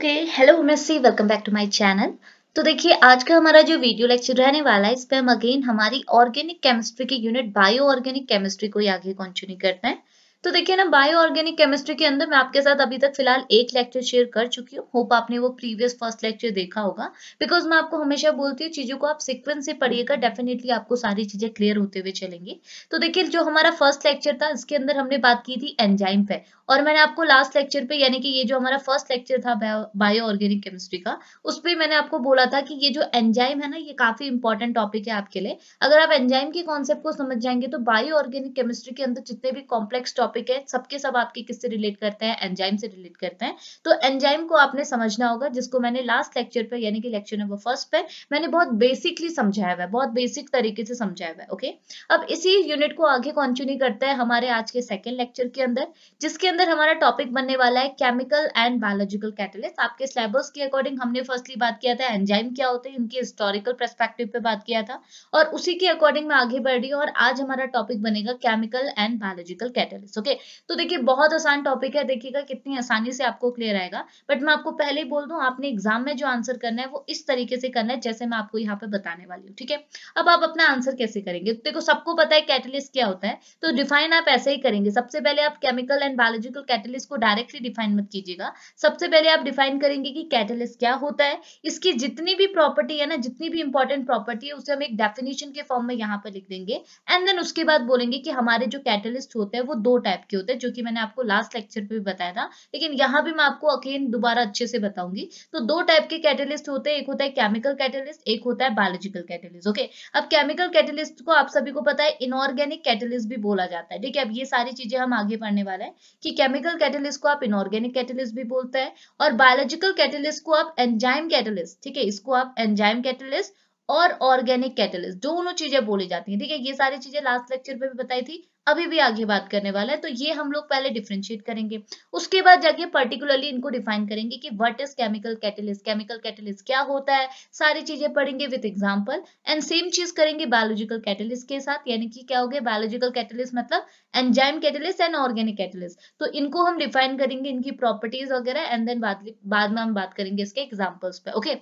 Okay hello missy welcome back to my channel तो देखिए आज का हमारा जो वीडियो लेक्चर रहने वाला है इस पर हम अगेन हमारी ऑर्गेनिक केमिस्ट्री की यूनिट बायो ऑर्गेनिक केमिस्ट्री को ही आगे कंटिन्यू करते हैं तो देखिए ना बायो ऑर्गेनिक केमिस्ट्री के अंदर मैं आपके साथ अभी तक फिलहाल एक लेक्चर शेयर कर चुकी हूँ होप आपने वो प्रीवियस फर्स्ट लेक्चर देखा होगा बिकॉज मैं आपको हमेशा बोलती हूँ चीजों को आप सिक्वेंस से पढ़िएगा डेफिनेटली आपको सारी चीजें क्लियर होते हुए चलेंगी तो देखिए जो हमारा फर्स्ट लेक्चर था इसके अंदर हमने बात की थी एंजाइम पे और मैंने आपको लास्ट लेक्चर पे यानी कि ये जो हमारा फर्स्ट लेक्चर था बायो ऑर्गेनिक केमिस्ट्री का उस पर मैंने आपको बोला था कि ये जो एंजाइम है ना ये काफी इंपॉर्टेंट टॉपिक है आपके लिए अगर आप एंजाइम के कॉन्सेप्ट को समझ जाएंगे तो बायो ऑर्गेनिक केमिस्ट्री के अंदर जितने भी कॉम्प्लेक्स टॉपिक टॉपिक है सबके सब आपके किससे रिलेट करते हैं एंजाइम से रिलेट करते हैं तो एंजाइम को आपने समझना होगा जिसको मैंने लास्ट लेक्चर पर यानी कि लेक्चर नंबर फर्स्ट पर मैंने बहुत बेसिकली समझाया हुआ है बहुत बेसिक तरीके से समझाया हुआ है ओके अब इसी यूनिट को आगे कॉन्टिन्यू करता है हमारे आज के सेकेंड लेक्चर के अंदर जिसके अंदर हमारा टॉपिक बनने वाला है केमिकल एंड बायोलॉजिकल कैटलिस्ट आपके सिलेबस के अकॉर्डिंग हमने फर्स्टली बात किया था एंजाइम क्या होते हैं इनके हिस्टोरिकल परस्पेक्टिव पे बात किया था और उसी के अकॉर्डिंग मैं आगे बढ़ रही हूँ और आज हमारा टॉपिक बनेगा chemical and biological catalyst okay तो देखिए बहुत आसान टॉपिक है देखिएगा कितनी आसानी से आपको क्लियर आएगा बट मैं आपको पहले ही बोल दूं आपने एग्जाम में जो आंसर करना है वो इस तरीके से करना है जैसे मैं आपको यहाँ पे बताने वाली हूँ ठीक है अब आप अपना आंसर कैसे करेंगे देखो सबको पता है कैटलिस्ट क्या होता है तो डिफाइन आप ऐसे ही करेंगे सबसे पहले आप केमिकल एंड बायोलॉजिकल कैटलिस्ट को डायरेक्टली डिफाइन मत कीजिएगा सबसे पहले आप डिफाइन करेंगे कि कैटलिस्ट क्या होता है इसकी जितनी भी प्रॉपर्टी है ना जितनी भी इंपॉर्टेंट प्रॉपर्टी है उसे हम एक डेफिनेशन के फॉर्म में यहाँ पर लिख देंगे एंड देन उसके बाद बोलेंगे कि हमारे जो कैटलिस्ट होते हैं वो दो टाइप टाइप के होते हैं जो कि मैंने आपको लास्ट लेक्चर पे भी बताया था लेकिन यहाँ भी मैं आपको अकेन दोबारा अच्छे से बताऊंगी तो दो टाइप के कैटेलिस्ट होते हैं एक होता है केमिकल कैटेलिस्ट एक होता है बायोलॉजिकल कैटेलिस्ट ओके अब केमिकल कैटेलिस्ट को आप सभी को पता है इनऑर्गेनिक कैटेलिस्ट भी बोला जाता है ठीक है अब ये सारी चीजें हम आगे पढ़ने वाले हैं कि केमिकल कैटेलिस्ट को आप इनऑर्गेनिक कैटेलिस्ट भी बोलते हैं और बायोलॉजिकल कैटेलिस्ट को आप एंजाइम कैटेलिस्ट ठीक है इसको आप एंजाइम कैटेलिस्ट और ऑर्गेनिक कैटलिस्ट दोनों चीजें बोली जाती हैं ठीक है ये सारी चीजें लास्ट लेक्चर में भी बताई थी अभी भी आगे बात करने वाला है तो ये हम लोग पहले डिफ्रेंशिएट करेंगे उसके बाद जाके पर्टिकुलरली इनको डिफाइन करेंगे कि what is chemical catalyst chemical catalyst क्या होता है सारी चीजें पढ़ेंगे विद एग्जाम्पल एंड सेम चीज करेंगे बायोलॉजिकल कैटलिस्ट के साथ यानी कि क्या हो गया बायोलॉजिकल कैटलिस्ट मतलब enzyme catalyst and organic catalyst तो इनको हम डिफाइन करेंगे इनकी प्रॉपर्टीज वगैरह एंड देन बाद में हम बात करेंगे इसके एग्जाम्पल्स पे ओके okay?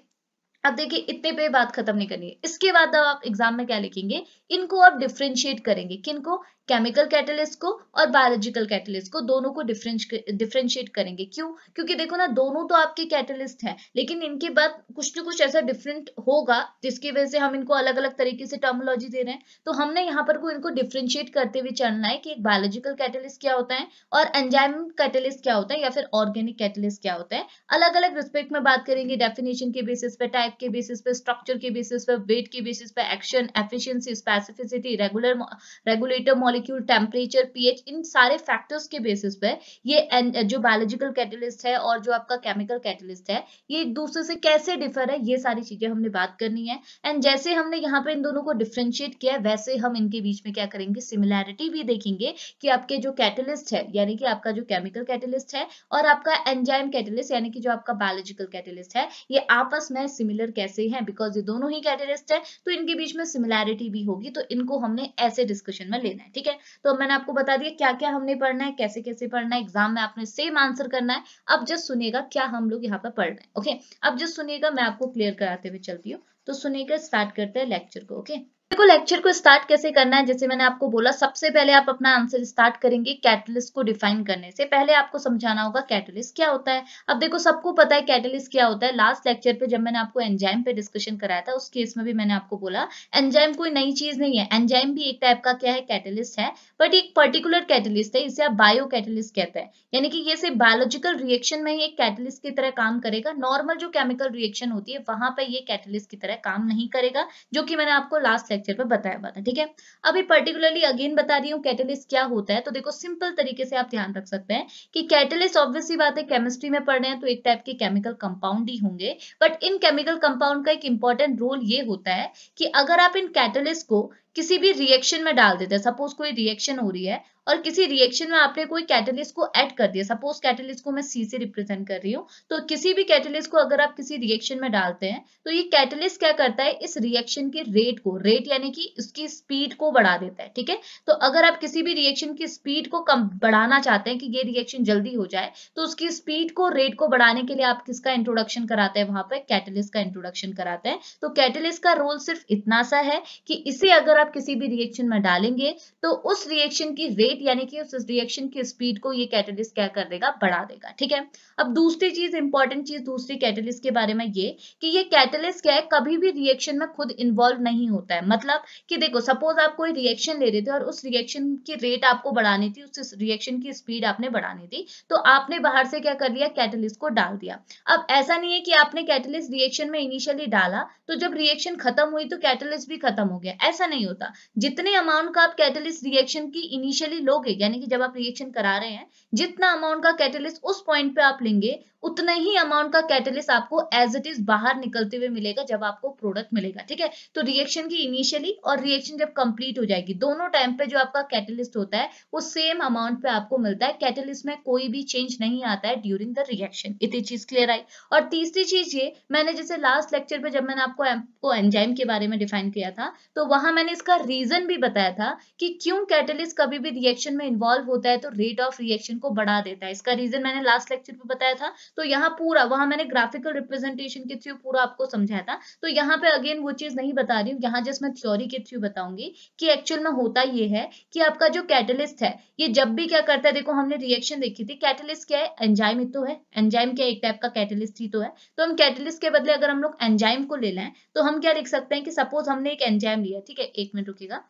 अब देखिए इतने पे बात खत्म नहीं करनी है इसके बाद अब आप एग्जाम में क्या लिखेंगे इनको आप डिफ्रेंशिएट करेंगे किनको केमिकल कैटलिस्ट को और बायोलॉजिकल कैटलिस्ट को दोनों को डिफ्रेंशिएट करेंगे क्यों क्योंकि देखो ना दोनों तो आपके कैटलिस्ट हैं लेकिन इनके बाद कुछ ना कुछ ऐसा डिफरेंट होगा जिसकी वजह से हम इनको अलग अलग तरीके से टर्मोलॉजी दे रहे हैं तो हमने यहाँ पर को इनको डिफ्रेंशिएट करते हुए चलना है कि एक बायोलॉजिकल कैटलिस्ट क्या होता है और एंजाइम कैटलिस्ट क्या होता है या फिर ऑर्गेनिक कैटलिस्ट क्या होता है अलग अलग रिस्पेक्ट में बात करेंगे डेफिनेशन के बेसिस पे टाइप के बेसिस पे स्ट्रक्चर के बेसिस पे वेट के बेसिस पे action efficiency specificity regular regulator मॉलिक मॉलिक्यूल टेम्परेचर पीएच इन सारे फैक्टर्स के बेसिस पे ये जो बायोलॉजिकल कैटलिस्ट है और जो आपका केमिकल कैटलिस्ट है ये एक दूसरे से कैसे डिफर है ये सारी चीजें हमने बात करनी है एंड जैसे हमने यहाँ पे इन दोनों को डिफ्रेंशिएट किया है वैसे हम इनके बीच में क्या करेंगे सिमिलैरिटी भी देखेंगे कि आपके जो कैटलिस्ट है यानी कि आपका जो केमिकल कैटलिस्ट है और आपका एंजाइम कैटलिस्ट यानी कि जो आपका बायोलॉजिकल कैटलिस्ट है ये आपस में सिमिलर कैसे हैं बिकॉज ये दोनों ही कैटलिस्ट है तो इनके बीच में सिमिलैरिटी भी होगी तो इनको हमने ऐसे डिस्कशन में लेना है ठीक है ठीक है तो मैंने आपको बता दिया क्या क्या हमने पढ़ना है कैसे कैसे पढ़ना है एग्जाम में आपने सेम आंसर करना है अब जस्ट सुनेगा क्या हम लोग यहाँ पर पढ़ रहे हैं ओके अब जस्ट सुनेगा मैं आपको क्लियर कराते हुए चलती हूँ तो सुनेगा स्टार्ट करते हैं लेक्चर को ओके देखो लेक्चर को स्टार्ट कैसे करना है जैसे मैंने आपको बोला सबसे पहले आप अपना आंसर स्टार्ट करेंगे कैटलिस्ट को डिफाइन करने से पहले आपको समझाना होगा कैटलिस्ट क्या होता है अब देखो सबको पता है कैटलिस्ट क्या होता है लास्ट लेक्चर पे जब मैंने आपको एंजाइम पे डिस्कशन कराया था उस केस में भी मैंने आपको बोला एंजाइम कोई नई चीज नहीं है एंजाइम भी एक टाइप का क्या है कैटलिस्ट है बट एक पर्टिकुलर कैटलिस्ट है इसे आप बायो कैटलिस्ट कहते हैं यानी कि ये सिर्फ बायोलॉजिकल रिएक्शन में ही एक कैटलिस्ट की तरह काम करेगा नॉर्मल जो केमिकल रिएक्शन होती है वहां पर यह कैटलिस्ट की तरह काम नहीं करेगा जो कि मैंने आपको लास्ट लेक्चर पर बताया हुआ था ठीक है अभी पर्टिकुलरली अगेन बता रही हूँ कैटलिस्ट क्या होता है तो देखो सिंपल तरीके से आप ध्यान रख सकते हैं कि कैटलिस्ट ऑब्वियसली बात है केमिस्ट्री में पढ़ रहे हैं तो एक टाइप के केमिकल कंपाउंड ही होंगे बट इन केमिकल कंपाउंड का एक इंपॉर्टेंट रोल ये होता है कि अगर आप इन कैटलिस्ट को किसी भी रिएक्शन में डाल देते हैं सपोज कोई रिएक्शन हो रही है और किसी रिएक्शन में आपने कोई कैटलिस्ट को ऐड कर दिया सपोज कैटलिस्ट को मैं सी से रिप्रेजेंट कर रही हूँ तो किसी भी कैटलिस्ट को अगर आप किसी रिएक्शन में डालते हैं तो ये कैटलिस्ट क्या करता है इस रिएक्शन के रेट को रेट यानी कि उसकी स्पीड को बढ़ा देता है ठीक है तो अगर आप किसी भी रिएक्शन की स्पीड को कम बढ़ाना चाहते हैं कि ये रिएक्शन जल्दी हो जाए तो उसकी स्पीड को रेट को बढ़ाने के लिए आप किसका इंट्रोडक्शन कराते हैं वहां पर कैटलिस्ट का इंट्रोडक्शन कराते हैं तो कैटलिस्ट का रोल सिर्फ इतना सा है कि इसे अगर आप किसी भी रिएक्शन में डालेंगे तो उस रिएक्शन की रेट रेट यानी कि उस रिएक्शन की स्पीड को ये कैटलिस्ट क्या कर देगा बढ़ा देगा ठीक है अब दूसरी चीज इंपॉर्टेंट चीज दूसरी कैटलिस्ट के बारे में ये कि ये कैटलिस्ट क्या है कभी भी रिएक्शन में खुद इन्वॉल्व नहीं होता है मतलब कि देखो सपोज आप कोई रिएक्शन ले रहे थे और उस रिएक्शन की रेट आपको बढ़ानी थी उस रिएक्शन की स्पीड आपने बढ़ानी थी तो आपने बाहर से क्या कर लिया कैटलिस्ट को डाल दिया अब ऐसा नहीं है कि आपने कैटलिस्ट रिएक्शन में इनिशियली डाला तो जब रिएक्शन खत्म हुई तो कैटलिस्ट भी खत्म हो गया ऐसा नहीं होता जितने अमाउंट का आप कैटलिस्ट रिएक्शन की इनिशियली लोगे यानी कि जब आप रिएक्शन करा रहे हैं जितना अमाउंट का कैटलिस्ट उस पॉइंट पे आप लेंगे उतने ही अमाउंट का कैटलिस्ट आपको एज इट इज बाहर निकलते हुए मिलेगा जब आपको प्रोडक्ट मिलेगा ठीक है तो रिएक्शन की इनिशियली और रिएक्शन जब कंप्लीट हो जाएगी दोनों टाइम पे जो आपका कैटलिस्ट होता है वो सेम अमाउंट पे आपको मिलता है कैटलिस्ट में कोई भी चेंज नहीं आता है ड्यूरिंग द रिएक्शन इतनी चीज क्लियर आई और तीसरी चीज ये मैंने जैसे लास्ट लेक्चर पे जब मैंने आपको को एंजाइम के बारे में डिफाइन किया था तो वहां मैंने इसका रीजन भी बताया था कि क्यों कैटलिस्ट कभी भी रिएक्शन में इन्वॉल्व होता है तो रेट ऑफ रिएक्शन को बढ़ा देता है इसका रीजन मैंने लास्ट लेक्चर में बताया था तो यहाँ पूरा वहां मैंने ग्राफिकल रिप्रेजेंटेशन के थ्रू पूरा आपको समझाया था तो यहाँ पे अगेन वो चीज नहीं बता रही हूँ यहाँ जस्ट मैं थ्योरी के थ्रू बताऊंगी कि एक्चुअल में होता ये है कि आपका जो कैटलिस्ट है ये जब भी क्या करता है देखो हमने रिएक्शन देखी थी कैटलिस्ट क्या है एंजाइम ही तो है एंजाइम क्या एक टाइप का कैटलिस्ट ही तो है तो हम कैटलिस्ट के बदले अगर हम लोग एंजाइम को ले लें तो हम क्या लिख सकते हैं कि सपोज हमने एक एंजाइम लिया ठीक है एक मिनट रुकेगा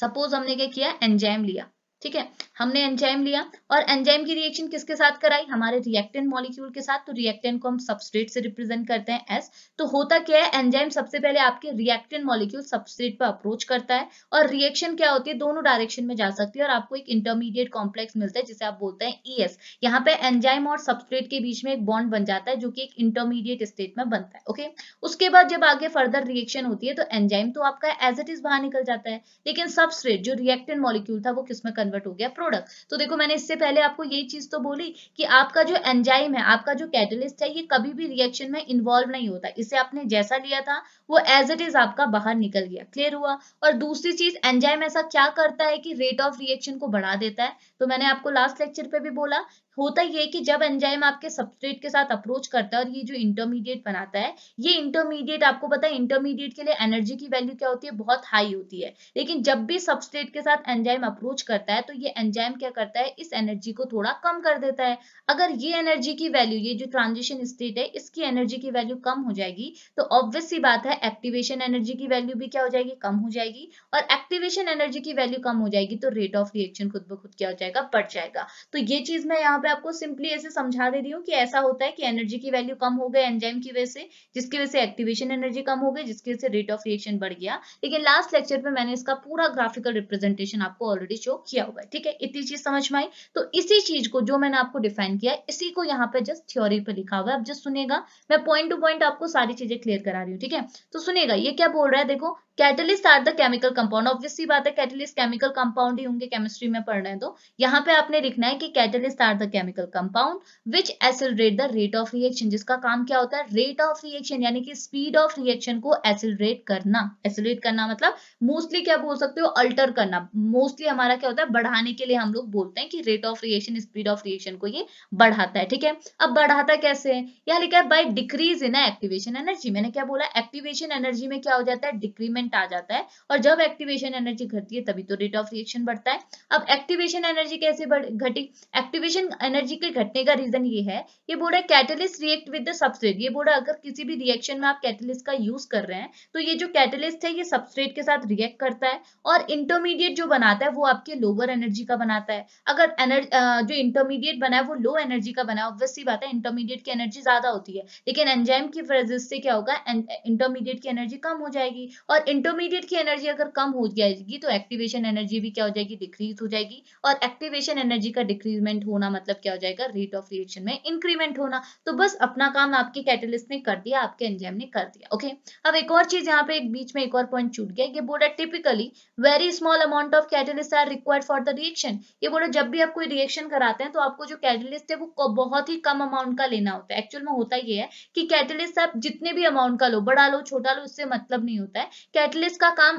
सपोज हमने क्या किया एंजाइम लिया ठीक है हमने एंजाइम लिया और एंजाइम की रिएक्शन किसके साथ कराई हमारे रिएक्टेंट मॉलिक्यूल के साथ तो रिएक्टेंट को हम सबस्ट्रेट से रिप्रेजेंट करते हैं एस तो होता क्या है एंजाइम सबसे पहले आपके रिएक्टेंट मॉलिक्यूल सबस्ट्रेट पर अप्रोच करता है और रिएक्शन क्या होती है दोनों डायरेक्शन में जा सकती है और आपको एक इंटरमीडिएट कॉम्प्लेक्स मिलता है जिसे आप बोलते हैं ई e एस यहाँ पे एंजाइम और सबस्ट्रेट के बीच में एक बॉन्ड बन जाता है जो की एक इंटरमीडिएट स्टेट में बनता है ओके उसके बाद जब आगे फर्दर रिएक्शन होती है तो एंजाइम तो आपका एज इट इज बाहर निकल जाता है लेकिन सबस्ट्रेट जो रिएक्टेंट मॉलिक्यूल था वो किसमें कन्वर्ट हो गया प्रोडक्ट तो देखो मैंने इससे पहले आपको यही चीज तो बोली कि आपका जो एंजाइम है आपका जो कैटलिस्ट है ये कभी भी रिएक्शन में इन्वॉल्व नहीं होता इसे आपने जैसा लिया था वो एज इट इज आपका बाहर निकल गया क्लियर हुआ और दूसरी चीज एंजाइम ऐसा क्या करता है कि रेट ऑफ रिएक्शन को बढ़ा देता है तो मैंने आपको लास्ट लेक्चर पे भी बोला होता ये कि जब एंजाइम आपके सब्सट्रेट के साथ अप्रोच करता है और ये जो इंटरमीडिएट बनाता है ये इंटरमीडिएट आपको पता है इंटरमीडिएट के लिए एनर्जी की वैल्यू क्या होती है बहुत हाई होती है लेकिन जब भी सब्सट्रेट के साथ एंजाइम अप्रोच करता है है तो ये एंजाइम क्या करता है इस एनर्जी को थोड़ा कम कर देता है अगर ये एनर्जी की वैल्यू ये जो ट्रांजिशन स्टेट है इसकी एनर्जी की वैल्यू कम हो जाएगी तो ऑब्वियस सी बात है एक्टिवेशन एनर्जी की वैल्यू भी क्या हो जाएगी कम हो जाएगी और एक्टिवेशन एनर्जी की वैल्यू कम हो जाएगी तो रेट ऑफ रिएक्शन खुद ब खुद क्या हो जाएगा बढ़ जाएगा तो ये चीज मैं यहाँ पे आपको सिंपली ऐसे समझा दे रही हूँ कि ऐसा होता है कि एनर्जी की वैल्यू कम हो गई एंजाइम की वजह से जिसकी वजह से एक्टिवेशन एनर्जी कम हो गई जिसकी वजह से रेट ऑफ रिएक्शन बढ़ गया लेकिन लास्ट लेक्चर पे मैंने इसका पूरा ग्राफिकल रिप्रेजेंटेशन आपको ऑलरेडी शो किया होगा ठीक है इतनी चीज समझ में आई तो इसी चीज को जो मैंने आपको डिफाइन किया इसी को यहाँ पे जस्ट थ्योरी पे लिखा हुआ है आप जस्ट सुनेगा मैं पॉइंट टू पॉइंट आपको सारी चीजें क्लियर करा रही हूँ ठीक है तो सुनेगा ये क्या बोल रहा है देखो catalyst are the chemical compound obviously बात है कैटलिस्ट केमिकल कंपाउंड ही होंगे केमिस्ट्री में पढ़ रहे हैं तो यहाँ पे आपने लिखना है कि catalyst are the chemical compound which accelerate the rate of reaction जिसका काम क्या होता है रेट ऑफ रिएक्शन यानी कि स्पीड ऑफ रिएक्शन को एसिलरेट करना एसिलरेट करना मतलब मोस्टली क्या बोल सकते हो अल्टर करना मोस्टली हमारा क्या होता है बढ़ाने के लिए हम लोग बोलते हैं कि rate of reaction speed of reaction को ये बढ़ाता है ठीक है अब बढ़ाता कैसे है यहाँ लिखा है by decrease in activation energy मैंने क्या बोला एक्टिवेशन एनर्जी में क्या हो जाता है डिक्रीमेंट परसेंट आ जाता है और जब एक्टिवेशन एनर्जी घटती है तभी तो रेट ऑफ रिएक्शन बढ़ता है अब एक्टिवेशन एनर्जी कैसे घटी एक्टिवेशन एनर्जी के घटने का रीजन ये है ये बोल रहा है catalyst react with the substrate ये बोल रहा है अगर किसी भी रिएक्शन में आप कैटलिस्ट का यूज कर रहे हैं तो ये जो कैटलिस्ट है ये सबस्ट्रेट के साथ रिएक्ट करता है और इंटरमीडिएट जो बनाता है वो आपके लोअर एनर्जी का बनाता है अगर जो इंटरमीडिएट बना है वो लो एनर्जी का बना है ऑब्वियसली बात है इंटरमीडिएट की एनर्जी ज्यादा होती है लेकिन एंजाइम की प्रेजेंस से क्या होगा इंटरमीडिएट की एनर्जी कम हो जाएगी और इंटरमीडिएट की एनर्जी अगर कम हो जाएगी तो एक्टिवेशन एनर्जी भी क्या हो जाएगी डिक्रीज हो जाएगी और एक्टिवेशन एनर्जी का डिक्रीजमेंट होना मतलब क्या हो जाएगा रेट ऑफ रिएक्शन में इंक्रीमेंट होना तो बस अपना काम आपके कैटलिस्ट ने कर दिया आपके एंजाइम ने कर दिया ओके अब एक और चीज यहाँ पे एक बीच में एक और पॉइंट छूट गया ये बोला typically very small amount of catalyst are required for the reaction ये बोला जब भी आप कोई रिएक्शन कराते हैं तो आपको जो कैटलिस्ट है वो बहुत ही कम अमाउंट का लेना होता है एक्चुअल में होता ये है कि कैटलिस्ट आप जितने भी अमाउंट का लो बड़ा लो छोटा लो इससे मतलब नहीं होता है कैटलिस्ट का काम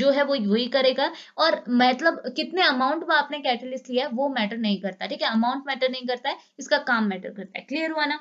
जो है वो यही करेगा और मतलब कितने अमाउंट में आपने कैटलिस्ट लिया है वो मैटर नहीं करता ठीक है अमाउंट मैटर नहीं करता है इसका काम मैटर करता है क्लियर हुआ ना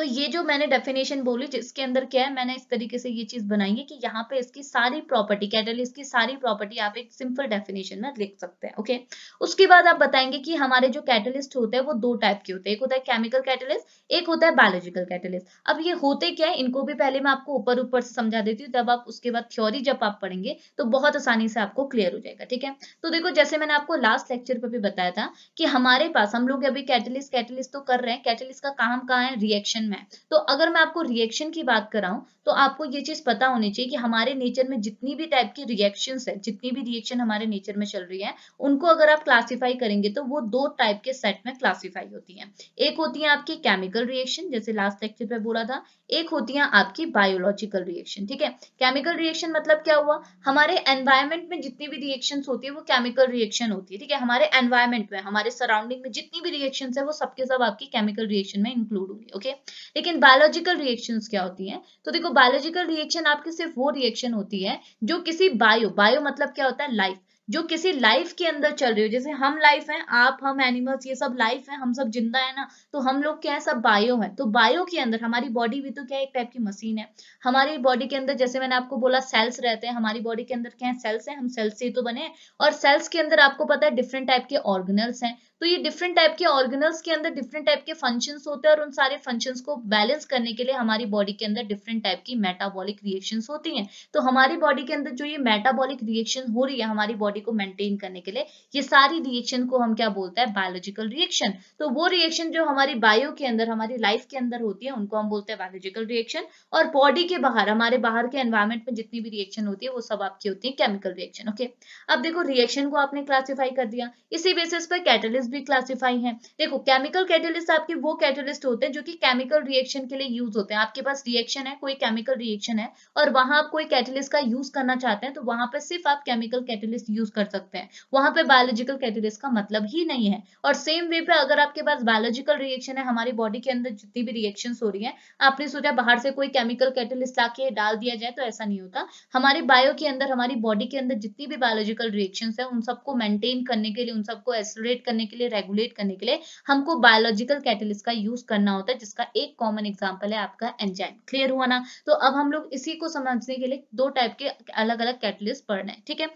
तो ये जो मैंने डेफिनेशन बोली जिसके अंदर क्या है मैंने इस तरीके से ये चीज बनाई है कि यहाँ पे इसकी सारी प्रॉपर्टी कैटलिस्ट की सारी प्रॉपर्टी आप एक सिंपल डेफिनेशन में लिख सकते हैं ओके उसके बाद आप बताएंगे कि हमारे जो कैटलिस्ट होते हैं वो दो टाइप के होते हैं एक होता है केमिकल कैटलिस्ट एक होता है बायोलॉजिकल कैटलिस्ट अब ये होते क्या है इनको भी पहले मैं आपको ऊपर ऊपर से समझा देती हूँ तब आप उसके बाद थ्योरी जब आप पढ़ेंगे तो बहुत आसानी से आपको क्लियर हो जाएगा ठीक है तो देखो जैसे मैंने आपको लास्ट लेक्चर पर भी बताया था कि हमारे पास हम लोग अभी कैटलिस्ट कैटलिस्ट तो कर रहे हैं कैटलिस्ट का काम कहाँ है रिएक्शन है तो अगर मैं आपको रिएक्शन की बात कराऊं तो आपको ये चीज पता होनी चाहिए कि हमारे नेचर में जितनी भी टाइप की रिएक्शन है जितनी भी रिएक्शन हमारे नेचर में चल रही है उनको अगर आप क्लासीफाई करेंगे तो वो दो टाइप के सेट में क्लासीफाई होती है एक होती है आपकी केमिकल रिएक्शन जैसे लास्ट लेक्चर पे बोला था एक होती है आपकी बायोलॉजिकल रिएक्शन ठीक है केमिकल रिएक्शन मतलब क्या हुआ हमारे एनवायरमेंट में जितनी भी रिएक्शन होती है वो केमिकल रिएक्शन होती है ठीक है हमारे एनवायरमेंट में हमारे सराउंडिंग में जितनी भी रिएक्शन है वो सबके सब आपकी केमिकल रिएक्शन में इंक्लूड होंगी ओके okay? लेकिन बायोलॉजिकल रिएक्शंस क्या होती हैं तो देखो बायोलॉजिकल रिएक्शन आपकी सिर्फ वो रिएक्शन होती है जो किसी बायो बायो मतलब क्या होता है लाइफ जो किसी लाइफ के अंदर चल रही हो जैसे हम लाइफ हैं आप हम एनिमल्स ये सब लाइफ हैं हम सब जिंदा है ना तो हम लोग क्या है सब बायो है तो बायो के अंदर हमारी बॉडी भी तो क्या है एक टाइप की मशीन है हमारी बॉडी के अंदर जैसे मैंने आपको बोला सेल्स रहते हैं हमारी बॉडी के अंदर क्या है सेल्स है हम सेल्स से ही तो बने और सेल्स के अंदर आपको पता है डिफरेंट टाइप के ऑर्गनल्स हैं तो ये डिफरेंट टाइप के ऑर्गेनल्स के अंदर डिफरेंट टाइप के फंक्शंस होते हैं और उन सारे फंक्शंस को बैलेंस करने के लिए हमारी बॉडी के अंदर डिफरेंट टाइप की मेटाबॉलिक रिएक्शंस होती हैं तो हमारी बॉडी के अंदर जो ये मेटाबॉलिक रिएक्शन हो रही है हमारी बॉडी को मेंटेन करने के लिए ये सारी रिएक्शन को हम क्या बोलते हैं बायोलॉजिकल रिएक्शन तो वो रिएक्शन जो हमारी बायो के अंदर हमारी लाइफ के अंदर होती है उनको हम बोलते हैं बायोलॉजिकल रिएक्शन और बॉडी के बाहर हमारे बाहर के एनवायरमेंट में जितनी भी रिएक्शन होती है वो सब आपकी होती है केमिकल रिएक्शन ओके अब देखो रिएक्शन को आपने क्लासीफाई कर दिया इसी बेसिस पर कैटलिस्ट भी क्लासिफाई हैं देखो केमिकल कैटलिस्ट आपके वो कैटलिस्ट होते हैं जो कि केमिकल रिएक्शन के लिए यूज होते हैं आपके पास रिएक्शन है कोई केमिकल रिएक्शन है और वहां आप कोई कैटलिस्ट का यूज करना चाहते हैं तो वहां पर सिर्फ आप केमिकल कैटलिस्ट यूज कर सकते हैं वहां पर बायोलॉजिकल कैटलिस्ट का मतलब ही नहीं है और सेम वे पे अगर आपके पास बायोलॉजिकल रिएक्शन है हमारी बॉडी के अंदर जितनी भी रिएक्शन हो रही है आपने सोचा बाहर से कोई केमिकल कैटलिस्ट लाके डाल दिया जाए तो ऐसा नहीं होता हमारे बायो के अंदर हमारी बॉडी के अंदर जितनी भी बायोलॉजिकल रिएक्शन है उन सबको मेंटेन करने के लिए उन सबको एक्सलोरेट करने के लिए लिए रेगुलेट करने के लिए हमको बायोलॉजिकल कैटलिस्ट का यूज करना होता है जिसका एक कॉमन एग्जाम्पल है आपका एंजाइम क्लियर हुआ ना तो अब हम लोग इसी को समझने के लिए दो टाइप के अलग अलग कैटलिस्ट पढ़ रहे हैं ठीक है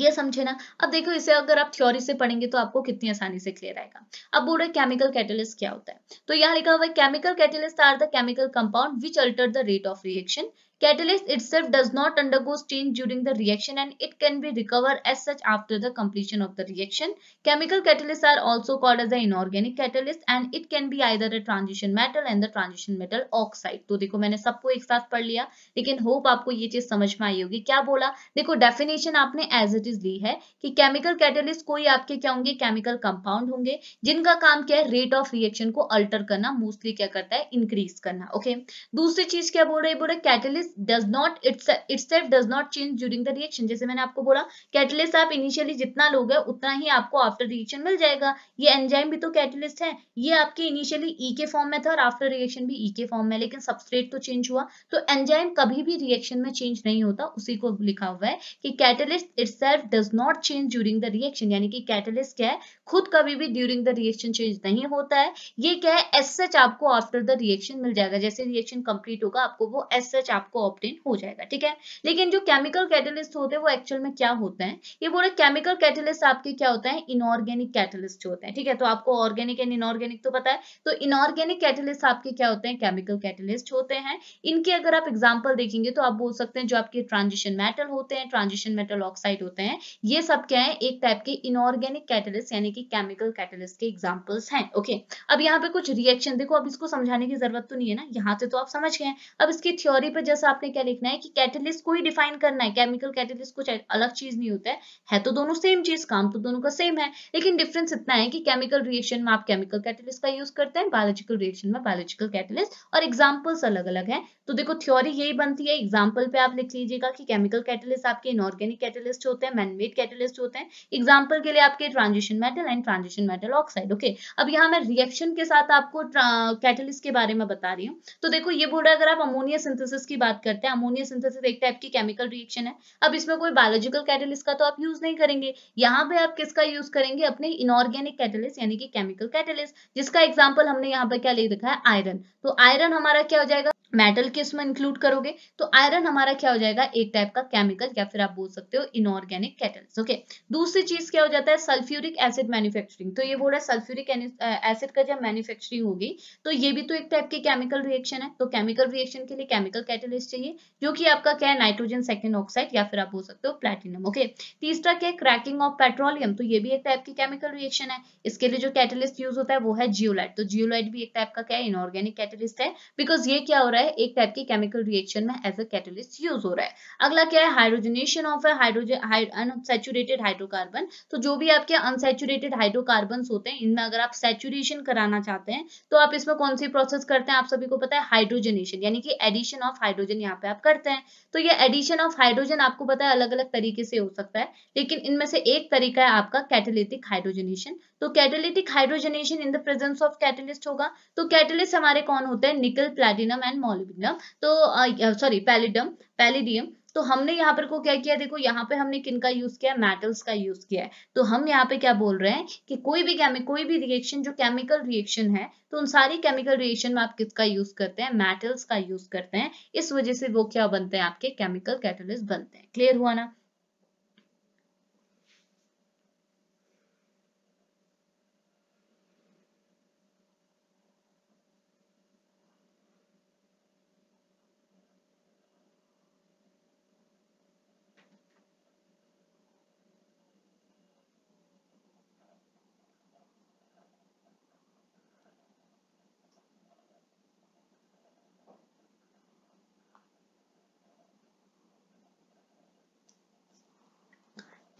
ये समझे ना अब देखो इसे अगर आप थ्योरी से पढ़ेंगे तो आपको कितनी आसानी से क्लियर आएगा अब बोल रहे केमिकल कैटलिस्ट क्या होता है तो यहाँ लिखा हुआ है chemical catalyst are the chemical compound which alter the rate of reaction Catalase itself does not undergo change during the reaction and it can be recovered as such after the completion of the reaction. Chemical catalysts are also called as the inorganic catalyst and it can be either a transition metal and the transition metal oxide. तो देखो मैंने सबको एक साथ पढ़ लिया लेकिन hope आपको ये चीज समझ में आई होगी क्या बोला देखो डेफिनेशन आपने एज इट इज ली है कि केमिकल कैटलिस्ट कोई आपके क्या होंगे केमिकल कंपाउंड होंगे जिनका काम क्या है रेट ऑफ रिएक्शन को अल्टर करना मोस्टली क्या करता है इंक्रीज करना ओके okay? दूसरी चीज क्या बोल रही बोल रहे catalyst catalyst does not itself, itself does not change during the reaction जैसे मैंने आपको बोला catalyst आप initially जितना लोगे उतना ही आपको after reaction मिल जाएगा ये enzyme भी तो catalyst है ये आपके initially E के form में था और after reaction भी E के form में लेकिन substrate तो change हुआ तो enzyme कभी भी reaction में change नहीं होता उसी को लिखा हुआ है कि catalyst itself does not change during the reaction यानी कि catalyst क्या है खुद कभी भी during the reaction change नहीं होता है ये क्या है as such आपको after the reaction मिल जाएगा जैसे reaction complete होगा आपको वो as such आपको आपको ऑप्टेन हो जाएगा ठीक है लेकिन जो केमिकल कैटलिस्ट होते हैं वो एक्चुअल में क्या होते हैं ये बोले केमिकल कैटलिस्ट आपके क्या होता है इनऑर्गेनिक कैटलिस्ट होते हैं ठीक है तो आपको ऑर्गेनिक एंड इनऑर्गेनिक तो पता है तो इनऑर्गेनिक कैटलिस्ट आपके क्या होते हैं केमिकल कैटलिस्ट होते हैं इनके अगर आप एग्जाम्पल देखेंगे तो आप बोल सकते हैं जो आपके ट्रांजिशन मेटल होते हैं ट्रांजिशन मेटल ऑक्साइड होते हैं ये सब क्या है एक टाइप के इनऑर्गेनिक कैटलिस्ट यानी कि केमिकल कैटलिस्ट के एग्जाम्पल्स हैं ओके अब यहाँ पे कुछ रिएक्शन देखो अब इसको समझाने की जरूरत तो नहीं है ना यहाँ से तो आप समझ गए अब इसकी थ्योरी पर जैसे आपने क्या लिखना है कि कैटलिस्ट को ही डिफाइन करना है केमिकल कैटलिस्ट कुछ अलग चीज नहीं होता है है तो दोनों सेम चीज काम तो दोनों का सेम है लेकिन डिफरेंस इतना है कि केमिकल रिएक्शन में आप केमिकल कैटलिस्ट का यूज करते हैं बायोलॉजिकल रिएक्शन में बायोलॉजिकल कैटलिस्ट और एग्जाम्पल्स अलग अलग है तो देखो थ्योरी यही बनती है एग्जाम्पल पे आप लिख लीजिएगा कि केमिकल कैटलिस्ट आपके इनऑर्गेनिक कैटलिस्ट होते हैं मैनमेड कैटलिस्ट होते हैं एग्जाम्पल के लिए आपके transition metal and transition metal oxide okay अब यहाँ मैं रिएक्शन के साथ आपको कैटलिस्ट के बारे में बता रही हूँ तो देखो ये बोल रहा है अगर आप अमोनिया सिंथेसिस की बात बात करते हैं अमोनिया सिंथेसिस एक टाइप की केमिकल रिएक्शन है अब इसमें कोई बायोलॉजिकल कैटलिस्ट का तो आप यूज नहीं करेंगे यहाँ पे आप किसका यूज करेंगे अपने इनऑर्गेनिक कैटलिस्ट यानी कि केमिकल कैटलिस्ट जिसका एग्जाम्पल हमने यहाँ पे क्या ले रखा है आयरन तो आयरन हमारा क्या हो जाएगा मेटल के इसमें इंक्लूड करोगे तो आयरन हमारा क्या हो जाएगा एक टाइप का केमिकल या फिर आप बोल सकते हो इनऑर्गेनिक कैटल्स ओके दूसरी चीज क्या हो जाता है सल्फ्यूरिक एसिड मैन्युफैक्चरिंग तो ये बोल रहा है सल्फ्यूरिक एसिड का जब मैन्युफैक्चरिंग होगी तो ये भी तो एक टाइप के केमिकल रिएक्शन है तो केमिकल रिएक्शन के लिए केमिकल कैटलिस चाहिए जो कि आपका क्या है नाइट्रोजन सेकेंड ऑक्साइड या फिर आप बोल सकते हो प्लेटिनम ओके तीसरा क्या है क्रैकिंग ऑफ पेट्रोलियम तो ये भी एक टाइप की केमिकल रिएक्शन है इसके लिए जो कैटलिस्ट यूज होता है वो है जियोलाइट तो जियोलाइट भी एक टाइप का क्या है इनऑर्गेनिक कैटलिस्ट है बिकॉज ये क्या हो रहा है एक टाइप की केमिकल रिएक्शन में एज अ कैटलिस्ट यूज हो रहा है अगला क्या है hydrogenation of hydrogen unsaturated hydrocarbon तो जो भी आपके अनसेचुरेटेड हाइड्रोकार्बन होते हैं इनमें अगर आप सेचुरेशन कराना चाहते हैं तो आप इसमें कौन सी प्रोसेस करते हैं आप सभी को पता है हाइड्रोजनेशन यानी कि एडिशन ऑफ हाइड्रोजन एडिशन यहाँ पे आप करते हैं तो ये एडिशन ऑफ हाइड्रोजन आपको पता है अलग अलग तरीके से हो सकता है लेकिन इनमें से एक तरीका है आपका कैटेलिटिक हाइड्रोजनेशन तो catalytic hydrogenation in the presence of catalyst होगा तो कैटेलिस्ट हमारे कौन होते हैं निकल प्लेटिनम एंड मोलिबिनम तो सॉरी पैलिडम पैलिडियम तो हमने यहाँ पर को क्या किया देखो यहाँ पे हमने किन का यूज किया मेटल्स का यूज किया है तो हम यहाँ पे क्या बोल रहे हैं कि कोई भी केमिक कोई भी रिएक्शन जो केमिकल रिएक्शन है तो उन सारी केमिकल रिएक्शन में आप किसका यूज करते हैं मेटल्स का यूज करते हैं इस वजह से वो क्या बनते हैं आपके केमिकल कैटलिस्ट बनते हैं क्लियर हुआ ना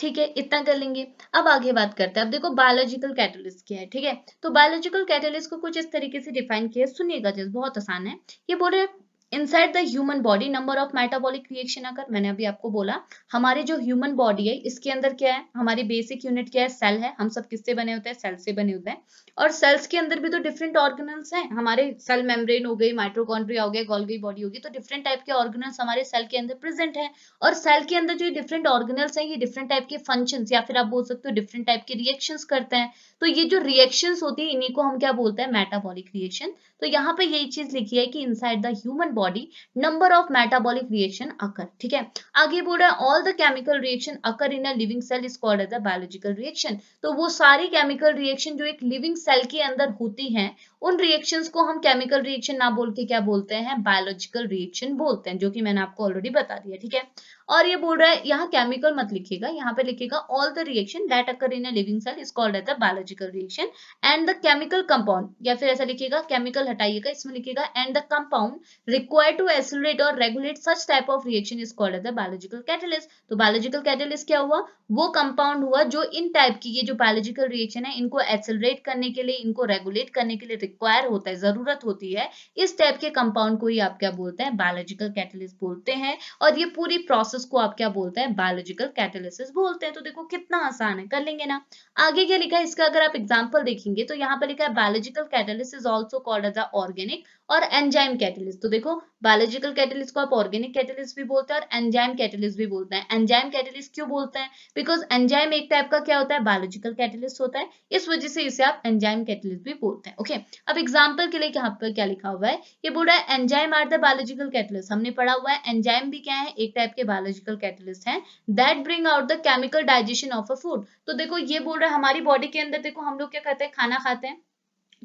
ठीक है इतना कर लेंगे अब आगे बात करते हैं अब देखो बायोलॉजिकल कैटलिस्ट क्या है ठीक है तो बायोलॉजिकल कैटलिस्ट को कुछ इस तरीके से डिफाइन किया सुनिएगा जस्ट बहुत आसान है ये बोल रहे हैं inside the human body number of metabolic reaction अगर मैंने अभी आपको बोला हमारे जो ह्यूमन बॉडी है इसके अंदर क्या है हमारी बेसिक यूनिट क्या है सेल है हम सब किससे बने होते हैं सेल से बने होते हैं और सेल्स के अंदर भी तो डिफरेंट ऑर्गनल्स हैं हमारे सेल मेम्ब्रेन हो गई माइट्रोकॉन्ड्रिया हो गया गोल्गी बॉडी होगी तो डिफरेंट टाइप के ऑर्गन हमारे सेल के अंदर प्रेजेंट है और सेल के अंदर जो डिफरेंट ऑर्गनल्स हैं ये डिफरेंट टाइप के फंक्शन या फिर आप बोल सकते हो डिफरेंट टाइप के रिएक्शन करते हैं तो ये जो रिएक्शन होती है इन्हीं को हम क्या बोलते हैं मेटाबॉलिक रिएक्शन तो यहाँ पे यही चीज लिखी है कि inside the human body number of metabolic reaction occur ठीक है आगे बोल रहा है all the chemical reaction occur in a living cell is called as a biological reaction तो वो सारी केमिकल रिएक्शन जो एक लिविंग सेल के अंदर होती हैं उन रिएक्शन को हम केमिकल रिएक्शन ना बोल के क्या बोलते हैं बायोलॉजिकल रिएक्शन बोलते हैं जो कि मैंने आपको ऑलरेडी बता दिया ठीक है और ये बोल रहा है यहाँ केमिकल मत लिखिएगा यहाँ पे लिखिएगा all the reaction that occur in a living cell is called as a biological reaction and the chemical compound या फिर ऐसा लिखिएगा केमिकल हटाइएगा इसमें लिखिएगा and the compound require to accelerate और regulate such type of reaction is called as a biological catalyst तो biological catalyst क्या हुआ वो कंपाउंड हुआ जो इन टाइप की ये जो बायोलॉजिकल रिएक्शन है इनको एसोलेट करने के लिए इनको रेगुलेट करने के लिए रिक्वायर होता है जरूरत होती है इस टाइप के कंपाउंड को ही आप क्या बोलते हैं बायोलॉजिकल कैटलिस्ट बोलते हैं और ये पूरी प्रोसेस प्रोसेस को आप क्या बोलते हैं बायोलॉजिकल कैटेलिसिस बोलते हैं तो देखो कितना आसान है कर लेंगे ना आगे क्या लिखा है इसका अगर आप एग्जाम्पल देखेंगे तो यहाँ पर लिखा है biological catalyst is also called as organic और एंजाइम कैटलिस्ट तो देखो बायोलॉजिकल कैटलिस्ट को आप ऑर्गेनिक कैटलिस्ट भी बोलते हैं और एंजाइम कैटलिस्ट भी बोलते हैं एंजाइम कैटलिस्ट क्यों बोलते हैं बिकॉज एंजाइम एक टाइप का क्या होता है बायोलॉजिकल कैटलिस्ट होता है इस वजह से इसे आप एंजाइम कैटलिस्ट भी बोलते हैं ओके अब एग्जाम्पल के लिए यहाँ पर क्या लिखा हुआ है ये बोल रहा है enzyme are the biological catalyst हमने पढ़ा हुआ है एंजाइम भी क्या है एक टाइप के बायोलॉजिकल कैटलिस्ट है that bring out the chemical digestion of a food तो देखो ये बोल रहा है हमारी बॉडी के अंदर देखो हम लोग क्या करते हैं खाना खाते हैं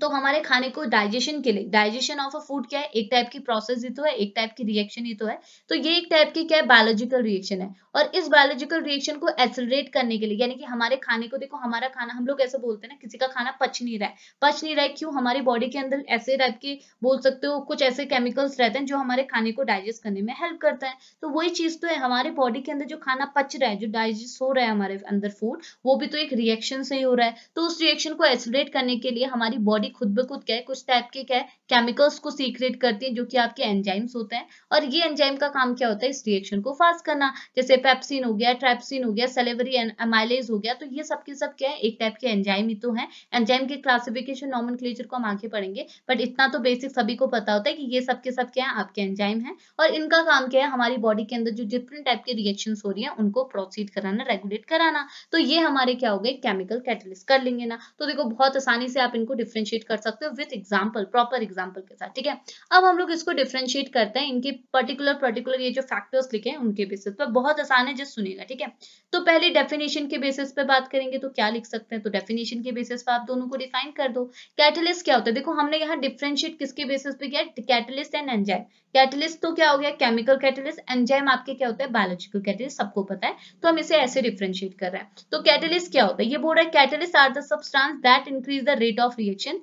तो हमारे खाने को डाइजेशन के लिए डाइजेशन ऑफ अ फूड क्या है एक टाइप की प्रोसेस ही तो है एक टाइप की रिएक्शन ही तो है तो ये एक टाइप की क्या है बायोलॉजिकल रिएक्शन है और इस बायोलॉजिकल रिएक्शन को एक्सलरेट करने के लिए यानी कि हमारे खाने को देखो हमारा खाना हम लोग ऐसे बोलते हैं ना किसी का खाना पच नहीं रहा है पच नहीं रहा है क्यों हमारी बॉडी के अंदर ऐसे टाइप के बोल सकते हो कुछ ऐसे केमिकल्स रहते हैं जो हमारे खाने को डाइजेस्ट करने में हेल्प करता है तो वही चीज तो है हमारे बॉडी के अंदर जो खाना पच रहा है जो डाइजेस्ट हो रहा है हमारे अंदर फूड वो भी तो एक रिएक्शन से ही हो रहा है तो उस रिएक्शन को एक्सलरेट करने के लिए हमारी बॉडी बॉडी खुद ब खुद क्या है कुछ टाइप के क्या है केमिकल्स को सीक्रेट करती है जो कि आपके एंजाइम्स होते हैं और ये एंजाइम का काम क्या होता है इस रिएक्शन को फास्ट करना जैसे पेप्सिन हो गया ट्रेप्सिन हो गया सेलेवरी एमाइलेज हो गया तो ये सबके सब क्या है एक टाइप के एंजाइम ही तो है एंजाइम के क्लासिफिकेशन नॉमन को हम आगे पढ़ेंगे बट इतना तो बेसिक सभी को पता होता है कि ये सबके सब क्या है आपके एंजाइम है और इनका काम क्या है हमारी बॉडी के अंदर जो डिफरेंट टाइप के रिएक्शन हो रही है उनको प्रोसीड कराना रेगुलेट कराना तो ये हमारे क्या हो गए केमिकल कैटलिस्ट कर लेंगे ना तो देखो बहुत आसानी से आप इनको डिफ्रेंशिएट डिफ्रेंशिएट कर सकते हो विद एग्जाम्पल प्रॉपर एग्जाम्पल के साथ ठीक है अब हम लोग इसको डिफ्रेंशिएट करते हैं इनके पर्टिकुलर पर्टिकुलर ये जो फैक्टर्स लिखे हैं उनके बेसिस पर बहुत आसान है जस्ट सुनेगा ठीक है तो पहले डेफिनेशन के बेसिस पे बात करेंगे तो क्या लिख सकते हैं तो डेफिनेशन के बेसिस पे आप दोनों को डिफाइन कर दो कैटलिस्ट क्या होता है देखो हमने यहाँ डिफ्रेंशिएट किसके बेसिस पे किया कैटलिस्ट एंड एंजाइम कैटलिस्ट तो क्या हो गया केमिकल कैटलिस्ट एंजाइम आपके क्या होता है बायोलॉजिकल कैटलिस्ट सबको पता है तो हम इसे ऐसे डिफ्रेंशिएट कर रहे हैं तो कैटलिस्ट क्या होता है ये बोल रहा है catalyst are the substance that increase the rate of reaction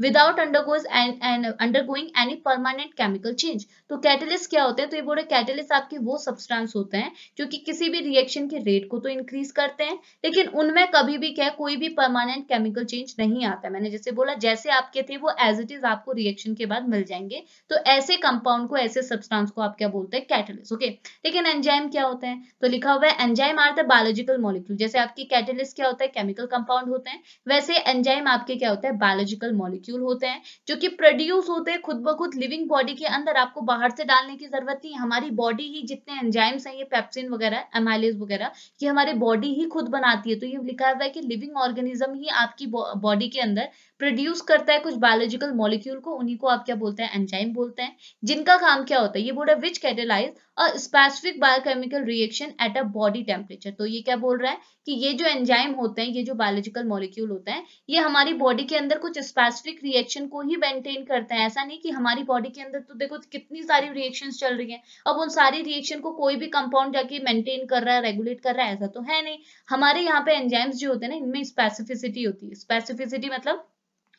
without undergoes undergoing any permanent chemical change तो कैटलिस्ट क्या होते हैं तो ये बोले कैटलिस्ट आपके वो सब्सटेंस होते हैं जो कि किसी भी रिएक्शन के रेट को तो इंक्रीज करते हैं लेकिन उनमें कभी भी क्या कोई भी परमानेंट केमिकल चेंज नहीं आता मैंने जैसे बोला जैसे आपके थे वो एज इट इज आपको रिएक्शन के बाद मिल जाएंगे तो ऐसे कंपाउंड को ऐसे सब्सटांस को आप क्या बोलते हैं कैटलिस्ट ओके लेकिन एंजाइम क्या होते हैं तो लिखा हुआ है enzyme are the biological molecule जैसे आपकी कैटलिस्ट क्या होता है केमिकल कंपाउंड होते हैं वैसे एंजाइम आपके क्या होता है बायोलॉजिकल मॉलिक्यूल मॉलिक्यूल होते हैं जो कि प्रोड्यूस होते हैं खुद ब खुद लिविंग बॉडी के अंदर आपको बाहर से डालने की जरूरत नहीं हमारी बॉडी ही जितने एंजाइम्स हैं ये पेप्सिन वगैरह एमाइलेज वगैरह ये हमारी बॉडी ही खुद बनाती है तो ये लिखा हुआ है कि लिविंग ऑर्गेनिज्म ही आपकी बॉडी के अंदर प्रोड्यूस करता है कुछ बायोलॉजिकल मॉलिक्यूल को उन्हीं को आप क्या बोलते हैं एंजाइम बोलते हैं जिनका काम क्या होता है ये बोल रहा है which catalyse a specific biochemical reaction at a body temperature तो ये क्या बोल रहा है कि ये जो एंजाइम होते हैं ये जो बायोलॉजिकल मॉलिक्यूल होते हैं ये हमारी बॉडी के अंदर कुछ स्पेसिफिक रिएक्शन को ही मेंटेन करते हैं ऐसा नहीं कि हमारी बॉडी के अंदर तो देखो कितनी सारी रिएक्शन चल रही है अब उन सारी रिएक्शन को कोई भी कंपाउंड जाके मेंटेन कर रहा है रेगुलेट कर रहा है ऐसा तो है नहीं हमारे यहाँ पे एंजाइम्स जो होते हैं ना इनमें स्पेसिफिसिटी होती है स्पेसिफिसिटी मतलब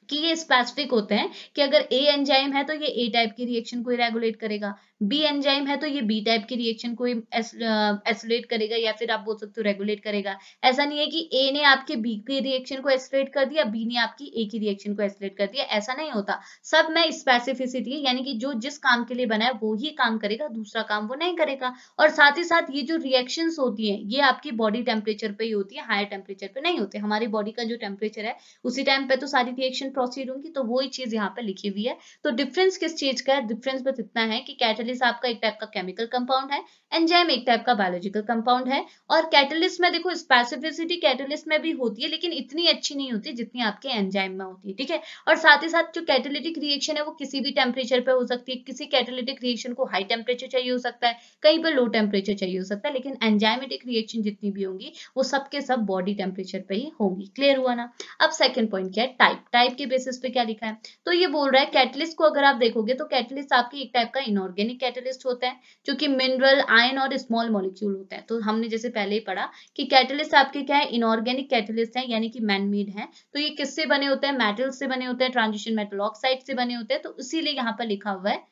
कि ये स्पेसिफिक होते हैं कि अगर ए एंजाइम है तो ये ए टाइप की रिएक्शन को रेगुलेट करेगा बी एंजाइम है तो ये बी टाइप की रिएक्शन को एसोलेट uh, करेगा या फिर आप बोल सकते हो रेगुलेट करेगा ऐसा नहीं है कि ए ने आपके बी के रिएक्शन को एसोलेट कर दिया बी ने आपकी ए की रिएक्शन को एसोलेट कर दिया ऐसा नहीं होता सब में स्पेसिफिसिटी है यानी कि जो जिस काम के लिए बना है वो ही काम करेगा दूसरा काम वो नहीं करेगा और साथ ही साथ ये जो रिएक्शन होती है ये आपकी बॉडी टेम्परेचर पर ही होती है हायर टेम्परेचर पर नहीं होती हमारी बॉडी का जो टेम्परेचर है उसी टाइम पे तो सारी रिएक्शन प्रोसीड होंगी तो वही चीज यहाँ पे लिखी हुई है तो डिफरेंस किस चीज का है डिफरेंस बस इतना है कि कैटर कैटलिस्ट आपका एक टाइप का केमिकल कंपाउंड है एंजाइम एक टाइप का बायोलॉजिकल कंपाउंड है और कैटलिस्ट में देखो स्पेसिफिसिटी कैटलिस्ट में भी होती है लेकिन इतनी अच्छी नहीं होती जितनी आपके एंजाइम में होती है ठीक है और साथ ही साथ जो कैटलिटिक रिएक्शन है वो किसी भी टेम्परेचर पर हो सकती है किसी कैटलिटिक रिएक्शन को हाई टेम्परेचर चाहिए हो सकता है कहीं पर लो टेम्परेचर चाहिए हो सकता है लेकिन एंजाइमेटिक रिएक्शन जितनी भी होंगी वो सबके सब बॉडी टेम्परेचर पर ही होंगी क्लियर हुआ ना अब सेकेंड पॉइंट क्या है टाइप टाइप के बेसिस पे क्या लिखा है तो ये बोल रहा है कैटलिस्ट को अगर आप देखोगे तो कैटलिस्ट आपकी एक टाइप का इनऑर्गेनिक कैटलिस्ट होता है जो कि मिनरल आयन और स्मॉल मॉलिक्यूल होता है तो हमने जैसे पहले ही पढ़ा कि कैटलिस्ट आपके क्या है इनऑर्गेनिक कैटलिस्ट है यानी कि मैनमेड है तो ये किससे बने होते हैं मेटल से बने होते हैं ट्रांजिशन मेटल ऑक्साइड से बने होते हैं तो इसीलिए यहाँ पर लिखा हुआ है